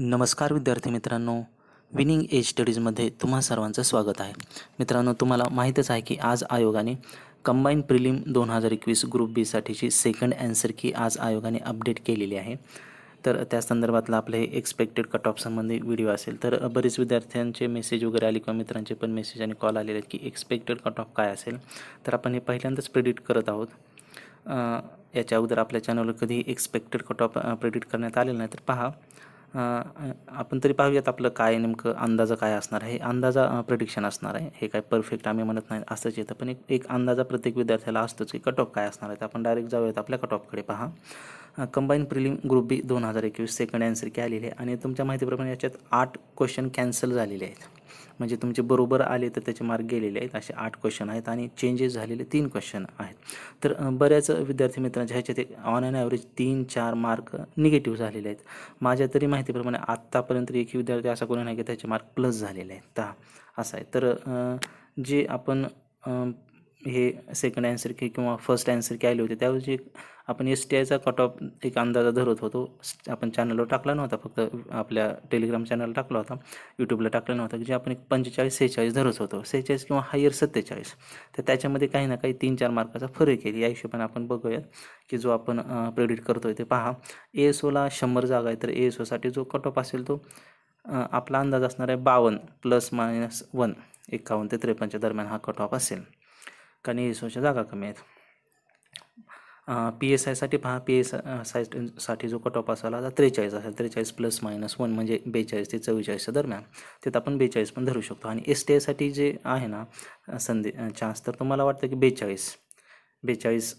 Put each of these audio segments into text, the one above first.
नमस्कार विद्यार्थी मित्रांनो विनिंग एज स्टडीजमध्ये तुम्हा सर्वांचं स्वागत आहे मित्रांनो तुम्हाला माहीतच आहे की आज आयोगाने कंबाईन प्रिलिम दोन हजार एकवीस ग्रुप बीसाठीची सेकंड अँसर की आज आयोगाने अपडेट केलेली आहे तर त्या संदर्भातला आपलं हे एक्सपेक्टेड कट ऑफ संबंधी व्हिडिओ असेल तर बरेच विद्यार्थ्यांचे मेसेज वगैरे आले किंवा मित्रांचे पण मेसेज आणि कॉल आलेले आहेत की एक्सपेक्टेड कट ऑफ काय असेल तर आपण हे पहिल्यांदाच प्रिडिक्ट करत आहोत याच्या अगोदर आपल्या चॅनलवर कधी एक्सपेक्टेड कट ऑफ प्रिडिक्ट करण्यात आलेलं नाही तर पहा आपण तरी पाहूयात आपलं काय नेमकं अंदाजा काय असणार आहे अंदाजा प्रडिक्शन असणार आहे हे काय परफेक्ट आम्ही म्हणत नाही असंच येतं पण एक अंदाजा प्रत्येक विद्यार्थ्याला असतोच की कट ऑफ काय असणार आहे आपण डायरेक्ट जाऊयात आपल्या कट ऑफकडे पहा कंबाईन प्रिलिम ग्रुप बी दोन हजार एकवीस सेकंड अँसर की आलेली आहे आणि तुमच्या माहितीप्रमाणे याच्यात आठ क्वेश्चन कॅन्सल झालेले आहेत म्हणजे तुमचे बरोबर आले तर त्याचे मार्क गेलेले आहेत असे आठ क्वेश्चन आहेत आणि चेंजेस झालेले तीन क्वेश्चन आहेत तर बऱ्याच विद्यार्थी मित्रांच्या ह्याच्यात ते ऑन अँड ॲव्हरेज तीन चार मार्क निगेटिव्ह झालेले आहेत माझ्या तरी माहितीप्रमाणे आत्तापर्यंत एकही विद्यार्थी असा कोणी नाही की त्याचे मार्क प्लस झालेले आहेत दहा असं आहे तर जे आपण हे सेकंड आन्सर की किंवा फर्स्ट आन्सर की आले होते त्याऐवजी आपण एस टी आयचा कट ऑफ एक अंदाजा धरत होतो आपण चॅनलवर टाकला नव्हता फक्त आपल्या टेलिग्राम चॅनलला टाकला होता यूट्यूबला टाकला नव्हता की जे आपण एक पंचेचाळीस सेहेचाळीस धरत होतो सेहेचाळीस किंवा हायर सत्तेचाळीस तर त्याच्यामध्ये काही ना काही तीन चार मार्काचा फरक येईल या हिशोबाने आपण बघूयात की जो आपण प्रेडिट करतो आहे ते पहा ए एस ओला शंभर जागा आहे तर ए एस ओसाठी जो कट ऑफ असेल तो आपला अंदाज असणार आहे बावन्न प्लस मायनस वन एकावन्न ते त्रेपन्नच्या दरम्यान हा कट ऑफ असेल का नाही इस्रोच्या जागा कमी आहेत पी एस आयसाठी पहा पी एस आय जो कट ऑफ असाला आता त्रेचाळीस असेल त्रेचाळीस प्लस मायनस वन म्हणजे बेचाळीस ते चव्वेचाळीसच्या दरम्यान तिथं आपण बेचाळीस पण धरू शकतो आणि एस टी आयसाठी जे आहे ना संधी चान्स तर तुम्हाला वाटतं की बेचाळीस बेचाळीस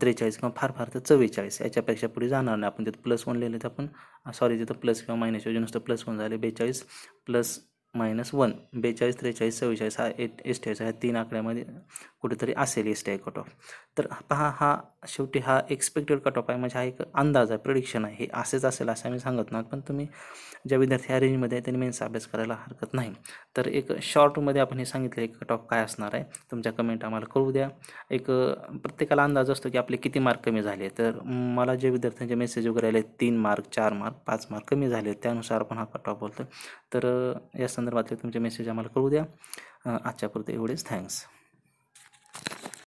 त्रेचाळीस किंवा फार फार तर चव्वेचाळीस याच्यापेक्षा पुढे जाणार नाही आपण तिथं प्लस वन लिहिले तर आपण सॉरी तिथं प्लस किंवा मायनस योजना नुसतं प्लस वन झाले बेचाळीस प्लस मायनस वन बेचाळीस त्रेचाळीस चव्वेचाळीस हा ए एस टी आयचा ह्या तीन आकड्यामध्ये कुठेतरी असेल S T I cut off तर पहा हा शेवटी हा एक्सपेक्टेड कट ऑफ आहे म्हणजे हा एक अंदाज आहे प्रिडिक्शन आहे हे असेच असेल असं आम्ही सांगत नाही पण तुम्ही ज्या विद्यार्थी ह्या रेंजमध्ये आहे त्यांनी मेन्स अभ्यास करायला हरकत नाही तर एक शॉर्टमध्ये आपण हे सांगितलं एक कट ऑफ काय असणार आहे तुमच्या कमेंट आम्हाला करू द्या एक प्रत्येकाला अंदाज असतो की आपले किती मार्क कमी झाले तर मला जे विद्यार्थ्यांचे मेसेज वगैरे आले तीन मार्क चार मार्क पाच मार्क कमी झाले त्यानुसार आपण हा कट ऑफ बोलतो तर या संदर्भातले तुमचे मेसेज आम्हाला कळू द्या आजच्यापुरते एवढेच थँक्स